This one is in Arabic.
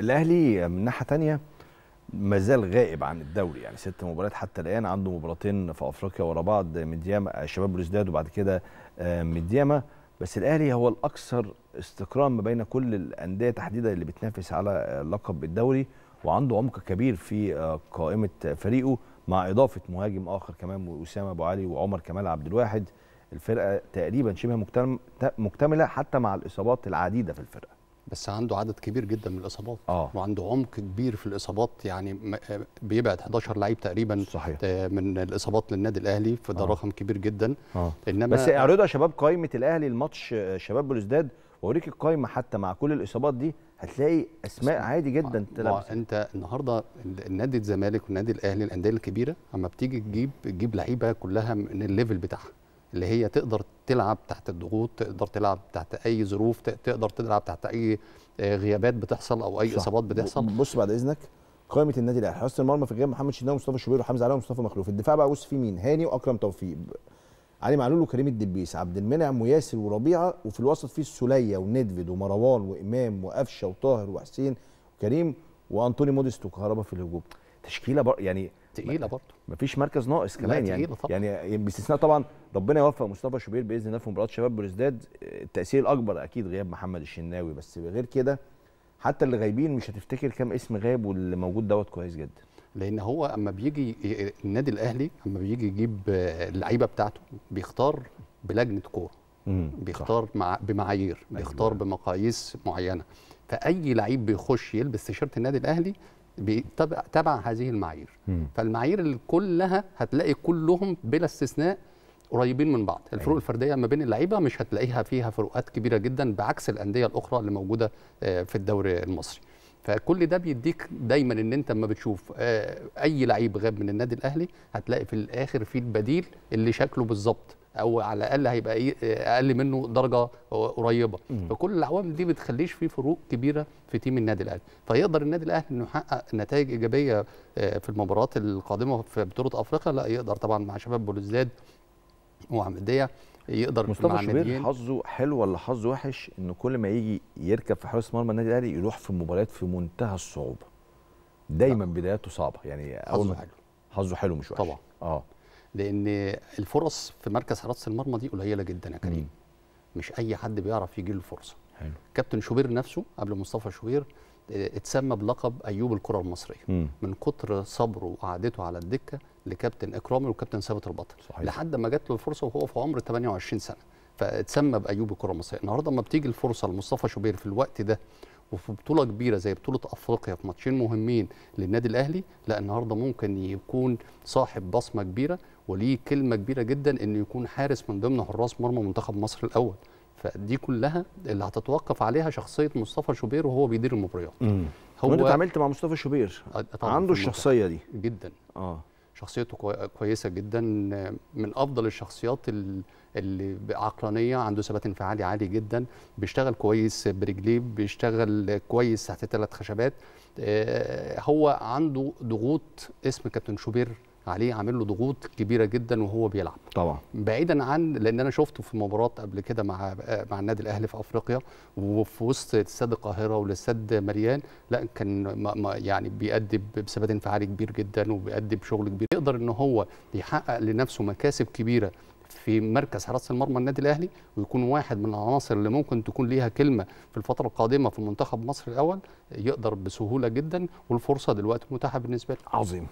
الاهلي من ناحيه ثانيه ما زال غائب عن الدوري يعني ست مباريات حتى الان عنده مباراتين في افريقيا ورا بعض مدياما آه، شباب بلوزداد وبعد كده آه، مدياما بس الاهلي هو الاكثر استقرار ما بين كل الانديه تحديدا اللي بتنافس على آه، لقب الدوري وعنده عمق كبير في قائمه فريقه مع اضافه مهاجم اخر كمان اسامه ابو علي وعمر كمال عبد الواحد الفرقه تقريبا شبه مكتمله حتى مع الاصابات العديده في الفرقه بس عنده عدد كبير جدا من الاصابات آه. وعنده عمق كبير في الاصابات يعني آه، بيبعد 11 لعيب تقريبا صحيح. آه، من الاصابات للنادي الاهلي فده آه. رقم كبير جدا آه. انما بس اعرضوا يا شباب قائمه الاهلي الماتش آه، شباب بلوزداد واوريك القائمه حتى مع كل الاصابات دي هتلاقي اسماء عادي جدا تلعب انت النهارده نادي الزمالك والنادي الاهلي الانديه الكبيره اما بتيجي تجيب تجيب لعيبه كلها من الليفل بتاعها اللي هي تقدر تلعب تحت الضغوط تقدر تلعب تحت اي ظروف تقدر تلعب تحت اي آه، غيابات بتحصل او اي اصابات بتحصل بص بعد اذنك قائمه النادي الاهلي حراسه المرمى في غياب محمد شناوي ومصطفى شوبير وحمزه علاء ومصطفى مخلوف الدفاع بقى بص فيه مين هاني واكرم توفيق علي معلول وكريم الدبيس عبد المنعم وياسر وربيعه وفي الوسط فيه السوليه وندفد ومروان وامام وقفشه وطاهر وحسين وكريم وانطوني موديست وكهربا في الهجوم تشكيله بر... يعني تقيله برضه مفيش مركز ناقص كمان يعني طبعا. يعني باستثناء طبعا ربنا يوفق مصطفى شوبير باذن الله في مباراه شباب بلوزداد التاثير الاكبر اكيد غياب محمد الشناوي بس غير كده حتى اللي غايبين مش هتفتكر كام اسم غايب واللي موجود دوت كويس جدا لان هو اما بيجي النادي الاهلي اما بيجي يجيب اللعيبه بتاعته بيختار بلجنه كوره بيختار مع بمعايير بيختار أيوة. بمقاييس معينه فاي لعيب بيخش يلبس تيشيرت النادي الاهلي تبع هذه المعايير فالمعايير اللي كلها هتلاقي كلهم بلا استثناء قريبين من بعض الفروق أيه. الفرديه ما بين اللعيبه مش هتلاقيها فيها فروقات كبيره جدا بعكس الانديه الاخرى اللي موجوده آه، في الدوري المصري فكل ده بيديك دايما ان انت لما بتشوف آه، اي لعيب غاب من النادي الاهلي هتلاقي في الاخر في البديل اللي شكله بالظبط او على الاقل هيبقى إيه، اقل منه درجه قريبه فكل العوامل دي بتخليش في فروق كبيره في تيم النادي الاهلي فيقدر النادي الاهلي انه يحقق نتائج ايجابيه آه، في المباريات القادمه في بطوله افريقيا لا يقدر طبعا مع شباب بلوزداد وعمديه يقدر مصطفى شوبير حظه حلو ولا حظه وحش ان كل ما يجي يركب في حارس مرمى النادي الاهلي يروح في مباريات في منتهى الصعوبه دايما بداياته صعبه يعني حظه حلو حظه حلو مش وحش طبعا اه لان الفرص في مركز حراسه المرمى دي قليله جدا يا كريم مش اي حد بيعرف يجي له الفرصه حلو كابتن شوبير نفسه قبل مصطفى شوبير آه، اتسمى بلقب ايوب الكره المصريه مم. من كتر صبره وقعدته على الدكه لكابتن اكرامي وكابتن ثابت البطل صحيح. لحد ما جات له الفرصه وهو في عمر 28 سنه فاتسمى بايوب الكره المصريه النهارده لما بتيجي الفرصه لمصطفى شوبير في الوقت ده وفي بطوله كبيره زي بطوله افريقيا في ماتشين مهمين للنادي الاهلي لا النهارده ممكن يكون صاحب بصمه كبيره وليه كلمه كبيره جدا انه يكون حارس من ضمن حراس مرمى منتخب مصر الاول فدي كلها اللي هتتوقف عليها شخصيه مصطفى شوبير وهو بيدير المباريات هو انت اتعاملت مع مصطفى شوبير عنده الشخصيه دي جدا اه شخصيته كويسه جدا من افضل الشخصيات اللي اللي بعقلانيه عنده ثبات انفعالي عالي جدا بيشتغل كويس برجليه بيشتغل كويس تحت ثلاث خشبات آه، هو عنده ضغوط اسم كابتن شوبير عليه عامل له ضغوط كبيره جدا وهو بيلعب طبعا بعيدا عن لان انا شفته في مباراه قبل كده مع آه، مع النادي الاهلي في افريقيا وفي وسط استاد القاهره والاستاد مريان لا كان ما يعني بيأدي بثبات انفعالي كبير جدا وبيأدي بشغل كبير يقدر ان هو يحقق لنفسه مكاسب كبيره في مركز حراسه المرمى النادي الاهلي ويكون واحد من العناصر اللي ممكن تكون ليها كلمه في الفتره القادمه في منتخب مصر الاول يقدر بسهوله جدا والفرصه دلوقتي متاحه بالنسبه له عظيم